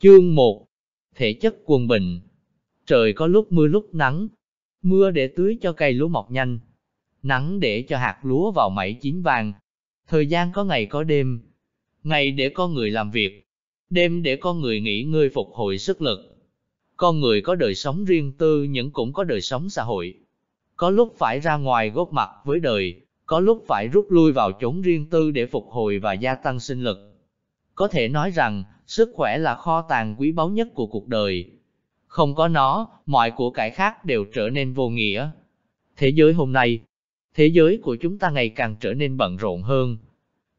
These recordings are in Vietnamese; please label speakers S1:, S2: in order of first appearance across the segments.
S1: Chương 1. Thể chất quân bình Trời có lúc mưa lúc nắng. Mưa để tưới cho cây lúa mọc nhanh. Nắng để cho hạt lúa vào mảy chín vàng. Thời gian có ngày có đêm. Ngày để con người làm việc. Đêm để con người nghỉ ngơi phục hồi sức lực. Con người có đời sống riêng tư nhưng cũng có đời sống xã hội. Có lúc phải ra ngoài góp mặt với đời, có lúc phải rút lui vào chốn riêng tư để phục hồi và gia tăng sinh lực. Có thể nói rằng, sức khỏe là kho tàng quý báu nhất của cuộc đời. Không có nó, mọi của cải khác đều trở nên vô nghĩa. Thế giới hôm nay, thế giới của chúng ta ngày càng trở nên bận rộn hơn.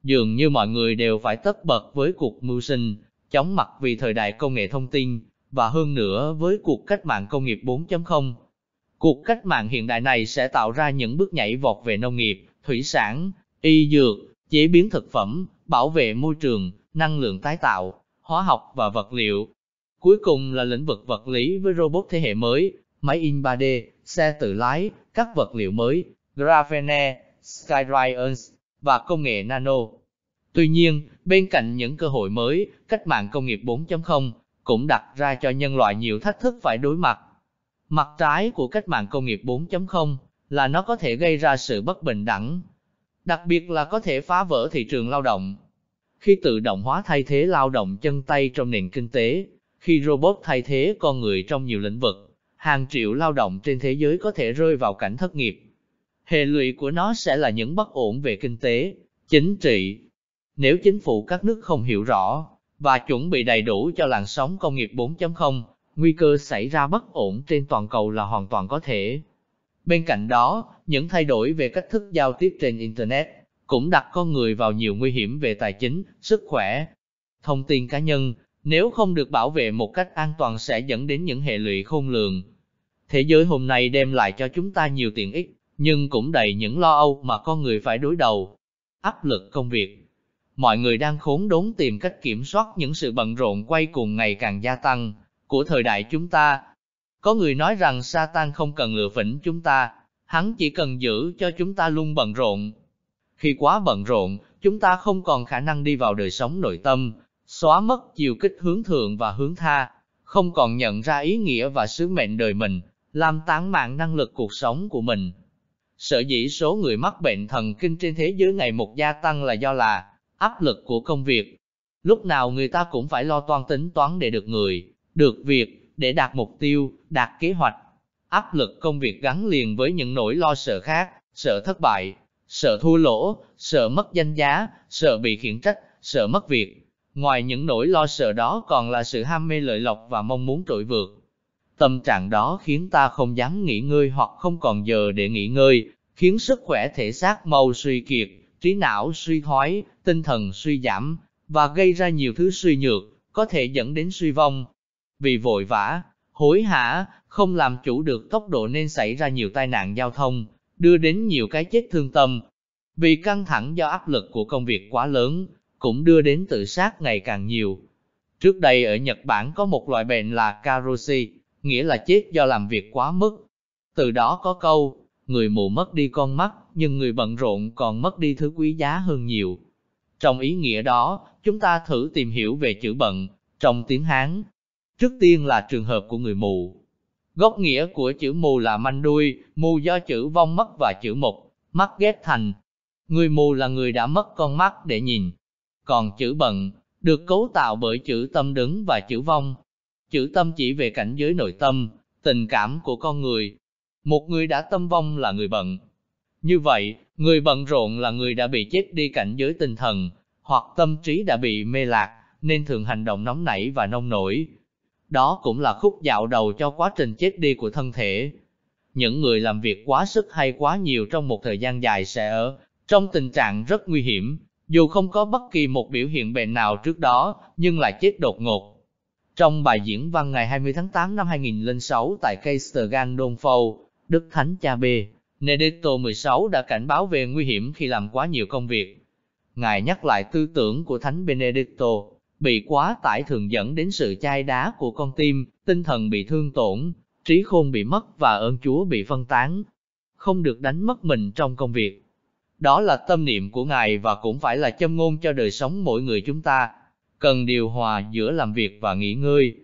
S1: Dường như mọi người đều phải tất bật với cuộc mưu sinh, chóng mặt vì thời đại công nghệ thông tin, và hơn nữa với cuộc cách mạng công nghiệp 4.0. Cuộc cách mạng hiện đại này sẽ tạo ra những bước nhảy vọt về nông nghiệp, thủy sản, y dược, chế biến thực phẩm, bảo vệ môi trường, năng lượng tái tạo, hóa học và vật liệu. Cuối cùng là lĩnh vực vật lý với robot thế hệ mới, máy in 3D, xe tự lái, các vật liệu mới, graphene, skydrions và công nghệ nano. Tuy nhiên, bên cạnh những cơ hội mới, cách mạng công nghiệp 4.0 cũng đặt ra cho nhân loại nhiều thách thức phải đối mặt. Mặt trái của cách mạng công nghiệp 4.0 là nó có thể gây ra sự bất bình đẳng, đặc biệt là có thể phá vỡ thị trường lao động, khi tự động hóa thay thế lao động chân tay trong nền kinh tế, khi robot thay thế con người trong nhiều lĩnh vực, hàng triệu lao động trên thế giới có thể rơi vào cảnh thất nghiệp. Hệ lụy của nó sẽ là những bất ổn về kinh tế, chính trị. Nếu chính phủ các nước không hiểu rõ và chuẩn bị đầy đủ cho làn sóng công nghiệp 4.0, nguy cơ xảy ra bất ổn trên toàn cầu là hoàn toàn có thể. Bên cạnh đó, những thay đổi về cách thức giao tiếp trên Internet cũng đặt con người vào nhiều nguy hiểm về tài chính, sức khỏe, thông tin cá nhân, nếu không được bảo vệ một cách an toàn sẽ dẫn đến những hệ lụy khôn lường. Thế giới hôm nay đem lại cho chúng ta nhiều tiện ích, nhưng cũng đầy những lo âu mà con người phải đối đầu. Áp lực công việc Mọi người đang khốn đốn tìm cách kiểm soát những sự bận rộn quay cuồng ngày càng gia tăng của thời đại chúng ta. Có người nói rằng Satan không cần lừa phỉnh chúng ta, hắn chỉ cần giữ cho chúng ta luôn bận rộn, khi quá bận rộn, chúng ta không còn khả năng đi vào đời sống nội tâm, xóa mất chiều kích hướng thượng và hướng tha, không còn nhận ra ý nghĩa và sứ mệnh đời mình, làm tán mạng năng lực cuộc sống của mình. Sở dĩ số người mắc bệnh thần kinh trên thế giới ngày một gia tăng là do là áp lực của công việc. Lúc nào người ta cũng phải lo toan tính toán để được người, được việc, để đạt mục tiêu, đạt kế hoạch. Áp lực công việc gắn liền với những nỗi lo sợ khác, sợ thất bại, sợ thua lỗ, sợ mất danh giá, sợ bị khiển trách, sợ mất việc. Ngoài những nỗi lo sợ đó còn là sự ham mê lợi lộc và mong muốn trội vượt. Tâm trạng đó khiến ta không dám nghỉ ngơi hoặc không còn giờ để nghỉ ngơi, khiến sức khỏe thể xác mau suy kiệt, trí não suy thoái, tinh thần suy giảm, và gây ra nhiều thứ suy nhược, có thể dẫn đến suy vong. Vì vội vã, hối hả, không làm chủ được tốc độ nên xảy ra nhiều tai nạn giao thông, đưa đến nhiều cái chết thương tâm. Vì căng thẳng do áp lực của công việc quá lớn, cũng đưa đến tự sát ngày càng nhiều. Trước đây ở Nhật Bản có một loại bệnh là karoshi, nghĩa là chết do làm việc quá mức. Từ đó có câu, người mù mất đi con mắt, nhưng người bận rộn còn mất đi thứ quý giá hơn nhiều. Trong ý nghĩa đó, chúng ta thử tìm hiểu về chữ bận trong tiếng Hán. Trước tiên là trường hợp của người mù. Gốc nghĩa của chữ mù là manh đuôi, mù do chữ vong mất và chữ mục, mắt ghét thành. Người mù là người đã mất con mắt để nhìn. Còn chữ bận, được cấu tạo bởi chữ tâm đứng và chữ vong. Chữ tâm chỉ về cảnh giới nội tâm, tình cảm của con người. Một người đã tâm vong là người bận. Như vậy, người bận rộn là người đã bị chết đi cảnh giới tinh thần, hoặc tâm trí đã bị mê lạc, nên thường hành động nóng nảy và nông nổi, đó cũng là khúc dạo đầu cho quá trình chết đi của thân thể. Những người làm việc quá sức hay quá nhiều trong một thời gian dài sẽ ở trong tình trạng rất nguy hiểm, dù không có bất kỳ một biểu hiện bệnh nào trước đó, nhưng lại chết đột ngột. Trong bài diễn văn ngày 20 tháng 8 năm 2006 tại Keistergang Donfo, Đức Thánh Cha B. Nedetto 16 đã cảnh báo về nguy hiểm khi làm quá nhiều công việc. Ngài nhắc lại tư tưởng của Thánh Benedetto, bị quá tải thường dẫn đến sự chai đá của con tim, tinh thần bị thương tổn, trí khôn bị mất và ơn Chúa bị phân tán, không được đánh mất mình trong công việc. Đó là tâm niệm của Ngài và cũng phải là châm ngôn cho đời sống mỗi người chúng ta, cần điều hòa giữa làm việc và nghỉ ngơi.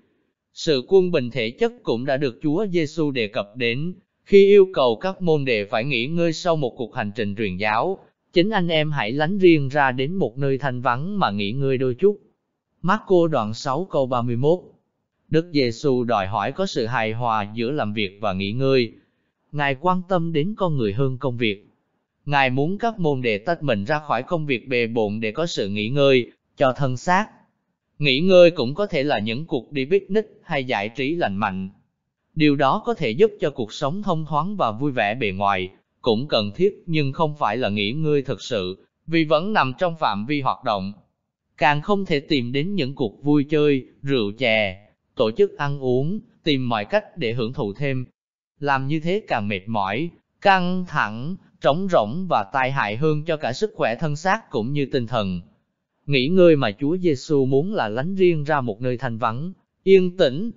S1: Sự quân bình thể chất cũng đã được Chúa Giêsu đề cập đến khi yêu cầu các môn đệ phải nghỉ ngơi sau một cuộc hành trình truyền giáo. Chính anh em hãy lánh riêng ra đến một nơi thanh vắng mà nghỉ ngơi đôi chút Marco đoạn 6 câu 31 Đức Giêsu đòi hỏi có sự hài hòa giữa làm việc và nghỉ ngơi. Ngài quan tâm đến con người hơn công việc. Ngài muốn các môn đệ tách mình ra khỏi công việc bề bộn để có sự nghỉ ngơi, cho thân xác. Nghỉ ngơi cũng có thể là những cuộc đi picnic hay giải trí lành mạnh. Điều đó có thể giúp cho cuộc sống thông thoáng và vui vẻ bề ngoài, cũng cần thiết nhưng không phải là nghỉ ngơi thực sự, vì vẫn nằm trong phạm vi hoạt động, càng không thể tìm đến những cuộc vui chơi, rượu chè, tổ chức ăn uống, tìm mọi cách để hưởng thụ thêm. Làm như thế càng mệt mỏi, căng thẳng, trống rỗng và tai hại hơn cho cả sức khỏe thân xác cũng như tinh thần. Nghỉ ngơi mà Chúa Giêsu muốn là lánh riêng ra một nơi thanh vắng, yên tĩnh.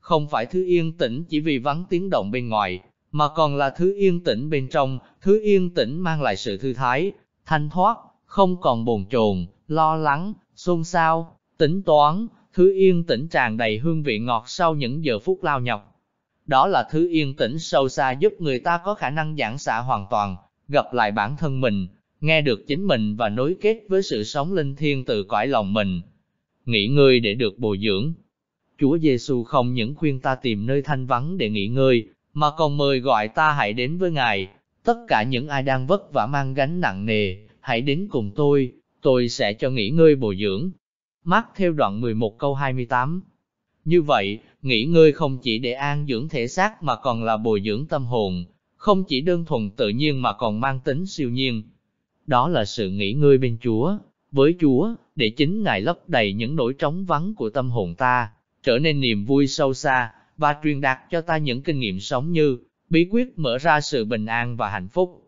S1: Không phải thứ yên tĩnh chỉ vì vắng tiếng động bên ngoài, mà còn là thứ yên tĩnh bên trong, thứ yên tĩnh mang lại sự thư thái, thanh thoát, không còn bồn chồn, lo lắng, xôn xao, tính toán, thứ yên tĩnh tràn đầy hương vị ngọt sau những giờ phút lao nhọc. Đó là thứ yên tĩnh sâu xa giúp người ta có khả năng giảng xạ hoàn toàn, gặp lại bản thân mình, nghe được chính mình và nối kết với sự sống linh thiêng từ cõi lòng mình. Nghỉ ngơi để được bồi dưỡng. Chúa Giêsu không những khuyên ta tìm nơi thanh vắng để nghỉ ngơi, mà còn mời gọi ta hãy đến với Ngài. Tất cả những ai đang vất vả mang gánh nặng nề, hãy đến cùng tôi, tôi sẽ cho nghỉ ngơi bồi dưỡng. Mắc theo đoạn 11 câu 28. Như vậy, nghỉ ngơi không chỉ để an dưỡng thể xác mà còn là bồi dưỡng tâm hồn, không chỉ đơn thuần tự nhiên mà còn mang tính siêu nhiên. Đó là sự nghỉ ngơi bên Chúa, với Chúa, để chính Ngài lấp đầy những nỗi trống vắng của tâm hồn ta, trở nên niềm vui sâu xa, và truyền đạt cho ta những kinh nghiệm sống như bí quyết mở ra sự bình an và hạnh phúc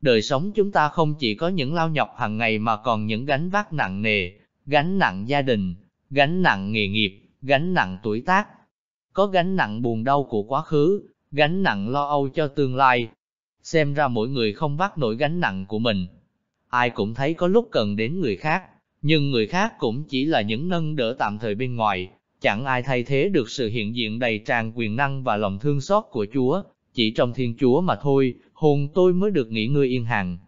S1: đời sống chúng ta không chỉ có những lao nhọc hàng ngày mà còn những gánh vác nặng nề, gánh nặng gia đình, gánh nặng nghề nghiệp, gánh nặng tuổi tác, có gánh nặng buồn đau của quá khứ, gánh nặng lo âu cho tương lai. Xem ra mỗi người không vác nổi gánh nặng của mình. Ai cũng thấy có lúc cần đến người khác, nhưng người khác cũng chỉ là những nâng đỡ tạm thời bên ngoài, chẳng ai thay thế được sự hiện diện đầy tràn quyền năng và lòng thương xót của Chúa, chỉ trong Thiên Chúa mà thôi hồn tôi mới được nghỉ ngơi yên hàng.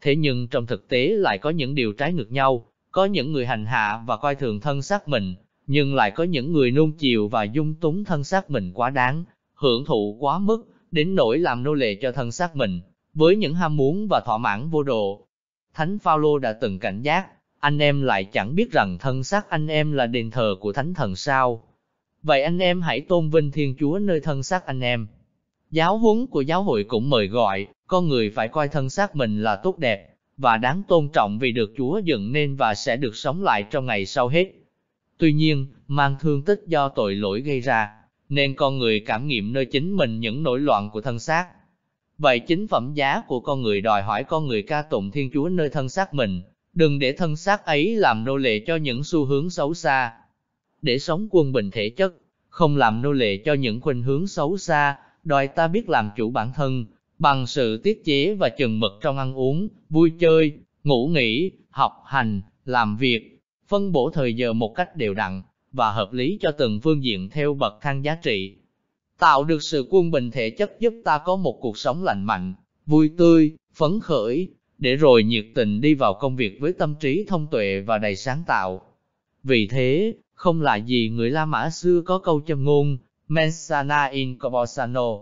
S1: Thế nhưng trong thực tế lại có những điều trái ngược nhau, có những người hành hạ và coi thường thân xác mình, nhưng lại có những người nôn chiều và dung túng thân xác mình quá đáng, hưởng thụ quá mức, đến nỗi làm nô lệ cho thân xác mình, với những ham muốn và thỏa mãn vô độ. Thánh Phaolô đã từng cảnh giác, anh em lại chẳng biết rằng thân xác anh em là đền thờ của thánh thần sao. Vậy anh em hãy tôn vinh Thiên Chúa nơi thân xác anh em, Giáo huấn của giáo hội cũng mời gọi, con người phải coi thân xác mình là tốt đẹp, và đáng tôn trọng vì được Chúa dựng nên và sẽ được sống lại trong ngày sau hết. Tuy nhiên, mang thương tích do tội lỗi gây ra, nên con người cảm nghiệm nơi chính mình những nỗi loạn của thân xác. Vậy chính phẩm giá của con người đòi hỏi con người ca tụng Thiên Chúa nơi thân xác mình, đừng để thân xác ấy làm nô lệ cho những xu hướng xấu xa. Để sống quân bình thể chất, không làm nô lệ cho những khuynh hướng xấu xa, đòi ta biết làm chủ bản thân, bằng sự tiết chế và chừng mực trong ăn uống, vui chơi, ngủ nghỉ, học hành, làm việc, phân bổ thời giờ một cách đều đặn và hợp lý cho từng phương diện theo bậc thang giá trị. Tạo được sự quân bình thể chất giúp ta có một cuộc sống lành mạnh, vui tươi, phấn khởi, để rồi nhiệt tình đi vào công việc với tâm trí thông tuệ và đầy sáng tạo. Vì thế, không là gì người La Mã xưa có câu châm ngôn, Mensana in Corposano.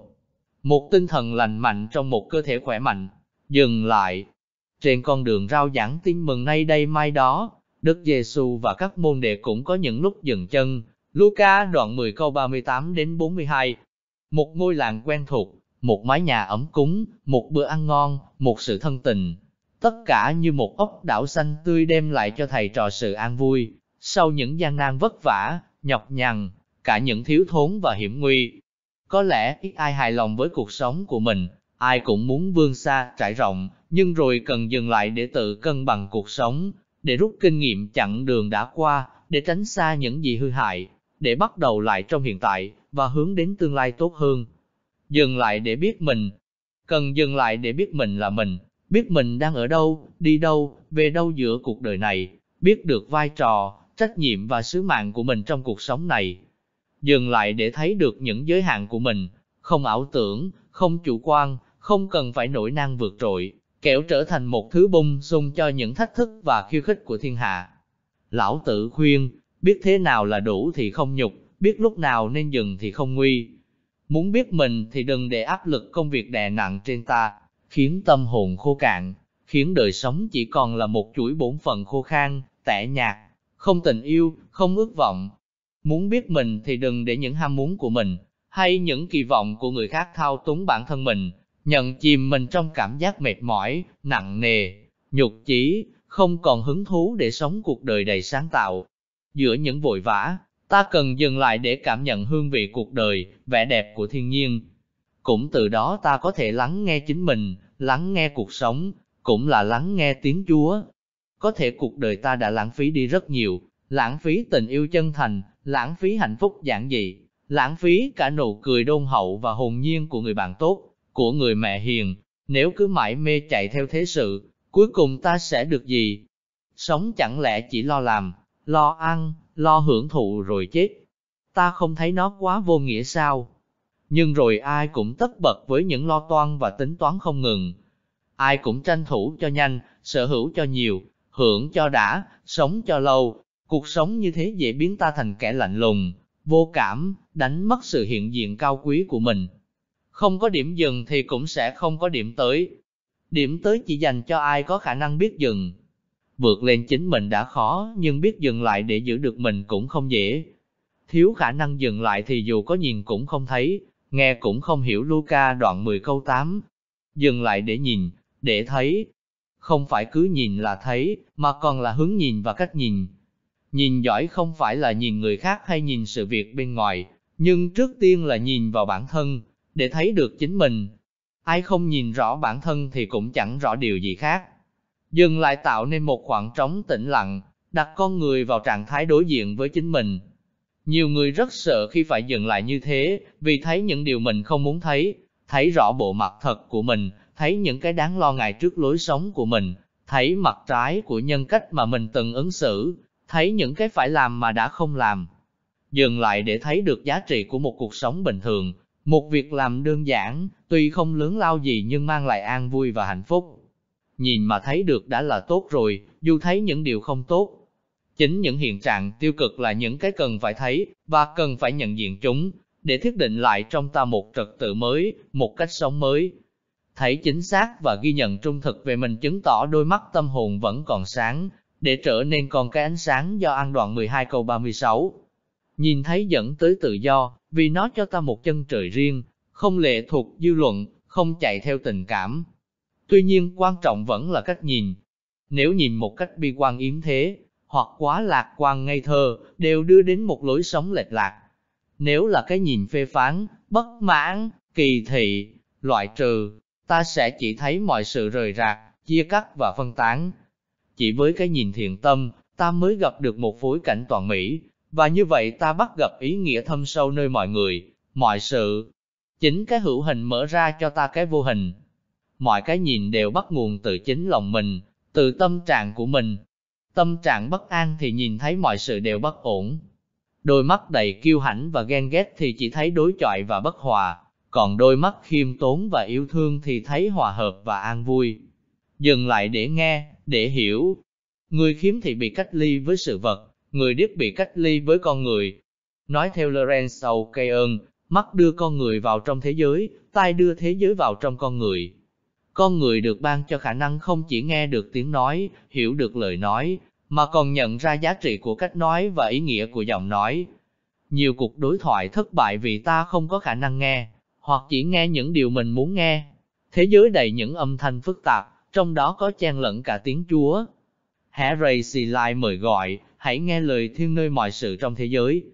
S1: Một tinh thần lành mạnh trong một cơ thể khỏe mạnh. Dừng lại. Trên con đường rao giảng tin mừng nay đây mai đó, Đức Giêsu và các môn đệ cũng có những lúc dừng chân. Luca đoạn 10 câu 38 đến 42. Một ngôi làng quen thuộc, một mái nhà ấm cúng, một bữa ăn ngon, một sự thân tình. Tất cả như một ốc đảo xanh tươi đem lại cho thầy trò sự an vui. Sau những gian nan vất vả, nhọc nhằn, cả những thiếu thốn và hiểm nguy. Có lẽ ít ai hài lòng với cuộc sống của mình, ai cũng muốn vươn xa, trải rộng, nhưng rồi cần dừng lại để tự cân bằng cuộc sống, để rút kinh nghiệm chặng đường đã qua, để tránh xa những gì hư hại, để bắt đầu lại trong hiện tại và hướng đến tương lai tốt hơn. Dừng lại để biết mình, cần dừng lại để biết mình là mình, biết mình đang ở đâu, đi đâu, về đâu giữa cuộc đời này, biết được vai trò, trách nhiệm và sứ mạng của mình trong cuộc sống này dừng lại để thấy được những giới hạn của mình, không ảo tưởng, không chủ quan, không cần phải nổi năng vượt trội, kẻo trở thành một thứ bung dung cho những thách thức và khiêu khích của thiên hạ. Lão tử khuyên, biết thế nào là đủ thì không nhục, biết lúc nào nên dừng thì không nguy. Muốn biết mình thì đừng để áp lực công việc đè nặng trên ta, khiến tâm hồn khô cạn, khiến đời sống chỉ còn là một chuỗi bổn phận khô khan, tẻ nhạt, không tình yêu, không ước vọng, Muốn biết mình thì đừng để những ham muốn của mình, hay những kỳ vọng của người khác thao túng bản thân mình, nhận chìm mình trong cảm giác mệt mỏi, nặng nề, nhục chí, không còn hứng thú để sống cuộc đời đầy sáng tạo. Giữa những vội vã, ta cần dừng lại để cảm nhận hương vị cuộc đời, vẻ đẹp của thiên nhiên. Cũng từ đó ta có thể lắng nghe chính mình, lắng nghe cuộc sống, cũng là lắng nghe tiếng Chúa. Có thể cuộc đời ta đã lãng phí đi rất nhiều, lãng phí tình yêu chân thành, lãng phí hạnh phúc giản dị, lãng phí cả nụ cười đôn hậu và hồn nhiên của người bạn tốt, của người mẹ hiền. Nếu cứ mãi mê chạy theo thế sự, cuối cùng ta sẽ được gì? Sống chẳng lẽ chỉ lo làm, lo ăn, lo hưởng thụ rồi chết. Ta không thấy nó quá vô nghĩa sao? Nhưng rồi ai cũng tất bật với những lo toan và tính toán không ngừng. Ai cũng tranh thủ cho nhanh, sở hữu cho nhiều, hưởng cho đã, sống cho lâu, Cuộc sống như thế dễ biến ta thành kẻ lạnh lùng, vô cảm, đánh mất sự hiện diện cao quý của mình. Không có điểm dừng thì cũng sẽ không có điểm tới. Điểm tới chỉ dành cho ai có khả năng biết dừng. Vượt lên chính mình đã khó, nhưng biết dừng lại để giữ được mình cũng không dễ. Thiếu khả năng dừng lại thì dù có nhìn cũng không thấy, nghe cũng không hiểu Luca đoạn 10 câu 8. Dừng lại để nhìn, để thấy. Không phải cứ nhìn là thấy, mà còn là hướng nhìn và cách nhìn, Nhìn giỏi không phải là nhìn người khác hay nhìn sự việc bên ngoài, nhưng trước tiên là nhìn vào bản thân, để thấy được chính mình. Ai không nhìn rõ bản thân thì cũng chẳng rõ điều gì khác. Dừng lại tạo nên một khoảng trống tĩnh lặng, đặt con người vào trạng thái đối diện với chính mình. Nhiều người rất sợ khi phải dừng lại như thế, vì thấy những điều mình không muốn thấy, thấy rõ bộ mặt thật của mình, thấy những cái đáng lo ngại trước lối sống của mình, thấy mặt trái của nhân cách mà mình từng ứng xử, thấy những cái phải làm mà đã không làm. Dừng lại để thấy được giá trị của một cuộc sống bình thường, một việc làm đơn giản, tuy không lớn lao gì nhưng mang lại an vui và hạnh phúc. Nhìn mà thấy được đã là tốt rồi, dù thấy những điều không tốt. Chính những hiện trạng tiêu cực là những cái cần phải thấy, và cần phải nhận diện chúng, để thiết định lại trong ta một trật tự mới, một cách sống mới. Thấy chính xác và ghi nhận trung thực về mình chứng tỏ đôi mắt tâm hồn vẫn còn sáng, để trở nên con cái ánh sáng do ăn đoạn 12 câu 36. Nhìn thấy dẫn tới tự do, vì nó cho ta một chân trời riêng, không lệ thuộc dư luận, không chạy theo tình cảm. Tuy nhiên quan trọng vẫn là cách nhìn. Nếu nhìn một cách bi quan yếm thế, hoặc quá lạc quan ngây thơ, đều đưa đến một lối sống lệch lạc. Nếu là cái nhìn phê phán, bất mãn, kỳ thị, loại trừ, ta sẽ chỉ thấy mọi sự rời rạc, chia cắt và phân tán, chỉ với cái nhìn thiện tâm, ta mới gặp được một phối cảnh toàn mỹ, và như vậy ta bắt gặp ý nghĩa thâm sâu nơi mọi người, mọi sự. Chính cái hữu hình mở ra cho ta cái vô hình. Mọi cái nhìn đều bắt nguồn từ chính lòng mình, từ tâm trạng của mình. Tâm trạng bất an thì nhìn thấy mọi sự đều bất ổn. Đôi mắt đầy kiêu hãnh và ghen ghét thì chỉ thấy đối chọi và bất hòa, còn đôi mắt khiêm tốn và yêu thương thì thấy hòa hợp và an vui. Dừng lại để nghe, để hiểu. Người khiếm thị bị cách ly với sự vật, người điếc bị cách ly với con người. Nói theo Lorenz O'Keon, mắt đưa con người vào trong thế giới, tai đưa thế giới vào trong con người. Con người được ban cho khả năng không chỉ nghe được tiếng nói, hiểu được lời nói, mà còn nhận ra giá trị của cách nói và ý nghĩa của giọng nói. Nhiều cuộc đối thoại thất bại vì ta không có khả năng nghe, hoặc chỉ nghe những điều mình muốn nghe. Thế giới đầy những âm thanh phức tạp, trong đó có chen lẫn cả tiếng Chúa. Hẻ rầy xì lại mời gọi, hãy nghe lời thiên nơi mọi sự trong thế giới.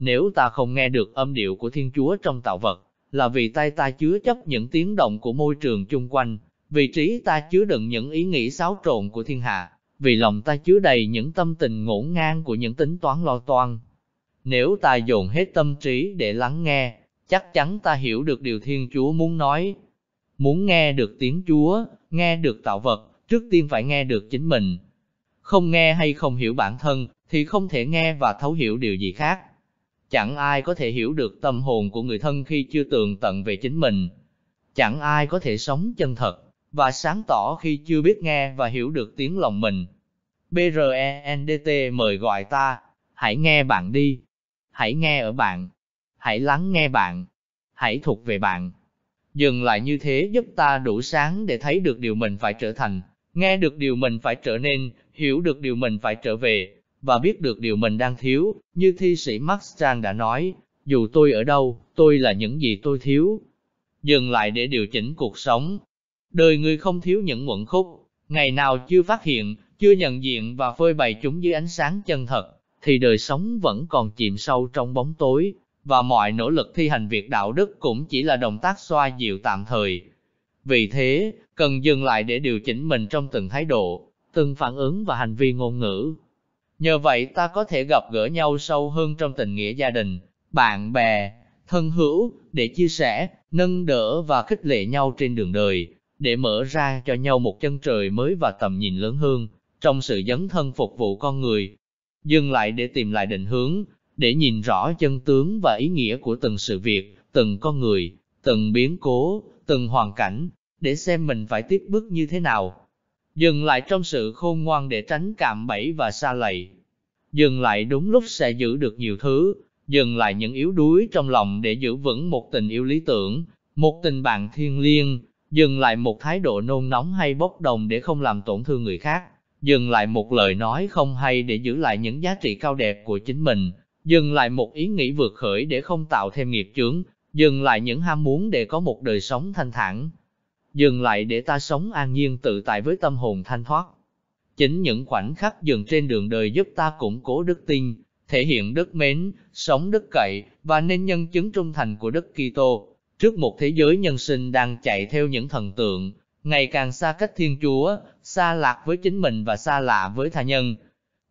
S1: Nếu ta không nghe được âm điệu của Thiên Chúa trong tạo vật, là vì tay ta chứa chấp những tiếng động của môi trường chung quanh, vị trí ta chứa đựng những ý nghĩ xáo trộn của thiên hạ, vì lòng ta chứa đầy những tâm tình ngổn ngang của những tính toán lo toan. Nếu ta dồn hết tâm trí để lắng nghe, chắc chắn ta hiểu được điều Thiên Chúa muốn nói, Muốn nghe được tiếng Chúa, nghe được tạo vật, trước tiên phải nghe được chính mình. Không nghe hay không hiểu bản thân, thì không thể nghe và thấu hiểu điều gì khác. Chẳng ai có thể hiểu được tâm hồn của người thân khi chưa tường tận về chính mình. Chẳng ai có thể sống chân thật và sáng tỏ khi chưa biết nghe và hiểu được tiếng lòng mình. BRENDT mời gọi ta, hãy nghe bạn đi. Hãy nghe ở bạn. Hãy lắng nghe bạn. Hãy thuộc về bạn dừng lại như thế giúp ta đủ sáng để thấy được điều mình phải trở thành, nghe được điều mình phải trở nên, hiểu được điều mình phải trở về, và biết được điều mình đang thiếu, như thi sĩ Max Trang đã nói, dù tôi ở đâu, tôi là những gì tôi thiếu. Dừng lại để điều chỉnh cuộc sống. Đời người không thiếu những muộn khúc, ngày nào chưa phát hiện, chưa nhận diện và phơi bày chúng dưới ánh sáng chân thật, thì đời sống vẫn còn chìm sâu trong bóng tối, và mọi nỗ lực thi hành việc đạo đức cũng chỉ là động tác xoa dịu tạm thời. Vì thế, cần dừng lại để điều chỉnh mình trong từng thái độ, từng phản ứng và hành vi ngôn ngữ. Nhờ vậy ta có thể gặp gỡ nhau sâu hơn trong tình nghĩa gia đình, bạn bè, thân hữu để chia sẻ, nâng đỡ và khích lệ nhau trên đường đời, để mở ra cho nhau một chân trời mới và tầm nhìn lớn hơn trong sự dấn thân phục vụ con người. Dừng lại để tìm lại định hướng, để nhìn rõ chân tướng và ý nghĩa của từng sự việc, từng con người, từng biến cố, từng hoàn cảnh, để xem mình phải tiếp bước như thế nào. Dừng lại trong sự khôn ngoan để tránh cạm bẫy và xa lầy. Dừng lại đúng lúc sẽ giữ được nhiều thứ, dừng lại những yếu đuối trong lòng để giữ vững một tình yêu lý tưởng, một tình bạn thiêng liêng, dừng lại một thái độ nôn nóng hay bốc đồng để không làm tổn thương người khác, dừng lại một lời nói không hay để giữ lại những giá trị cao đẹp của chính mình, dừng lại một ý nghĩ vượt khởi để không tạo thêm nghiệp chướng, dừng lại những ham muốn để có một đời sống thanh thản, dừng lại để ta sống an nhiên tự tại với tâm hồn thanh thoát. Chính những khoảnh khắc dừng trên đường đời giúp ta củng cố đức tin, thể hiện đức mến, sống đức cậy và nên nhân chứng trung thành của đức Kitô trước một thế giới nhân sinh đang chạy theo những thần tượng, ngày càng xa cách Thiên Chúa, xa lạc với chính mình và xa lạ với tha nhân,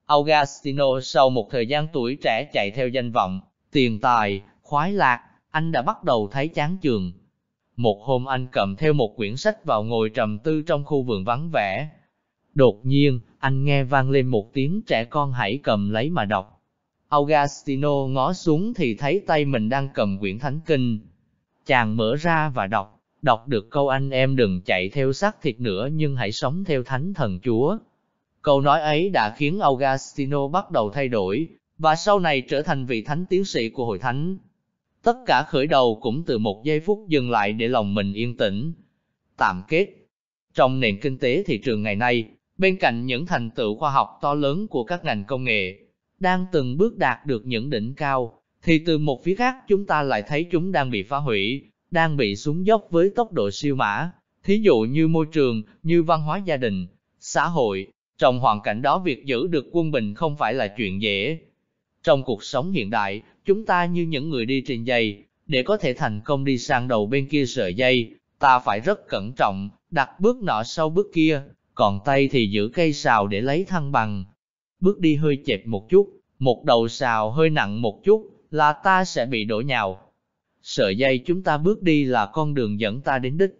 S1: Augustino sau một thời gian tuổi trẻ chạy theo danh vọng, tiền tài, khoái lạc, anh đã bắt đầu thấy chán trường. Một hôm anh cầm theo một quyển sách vào ngồi trầm tư trong khu vườn vắng vẻ. Đột nhiên, anh nghe vang lên một tiếng trẻ con hãy cầm lấy mà đọc. Augustino ngó xuống thì thấy tay mình đang cầm quyển thánh kinh. Chàng mở ra và đọc, đọc được câu anh em đừng chạy theo xác thịt nữa nhưng hãy sống theo thánh thần chúa. Câu nói ấy đã khiến Augustino bắt đầu thay đổi, và sau này trở thành vị thánh tiến sĩ của hội thánh. Tất cả khởi đầu cũng từ một giây phút dừng lại để lòng mình yên tĩnh. Tạm kết Trong nền kinh tế thị trường ngày nay, bên cạnh những thành tựu khoa học to lớn của các ngành công nghệ, đang từng bước đạt được những đỉnh cao, thì từ một phía khác chúng ta lại thấy chúng đang bị phá hủy, đang bị xuống dốc với tốc độ siêu mã. Thí dụ như môi trường, như văn hóa gia đình, xã hội, trong hoàn cảnh đó việc giữ được quân bình không phải là chuyện dễ. Trong cuộc sống hiện đại, chúng ta như những người đi trên dây, để có thể thành công đi sang đầu bên kia sợi dây, ta phải rất cẩn trọng, đặt bước nọ sau bước kia, còn tay thì giữ cây xào để lấy thăng bằng. Bước đi hơi chệch một chút, một đầu xào hơi nặng một chút, là ta sẽ bị đổ nhào. Sợi dây chúng ta bước đi là con đường dẫn ta đến đích.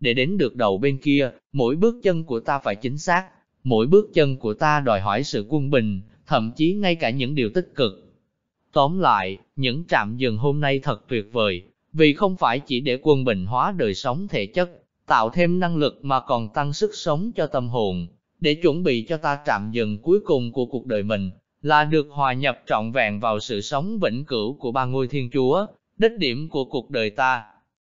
S1: Để đến được đầu bên kia, mỗi bước chân của ta phải chính xác, Mỗi bước chân của ta đòi hỏi sự quân bình, thậm chí ngay cả những điều tích cực. Tóm lại, những trạm dừng hôm nay thật tuyệt vời, vì không phải chỉ để quân bình hóa đời sống thể chất, tạo thêm năng lực mà còn tăng sức sống cho tâm hồn, để chuẩn bị cho ta trạm dừng cuối cùng của cuộc đời mình, là được hòa nhập trọn vẹn vào sự sống vĩnh cửu của ba ngôi Thiên Chúa, đích điểm của cuộc đời ta.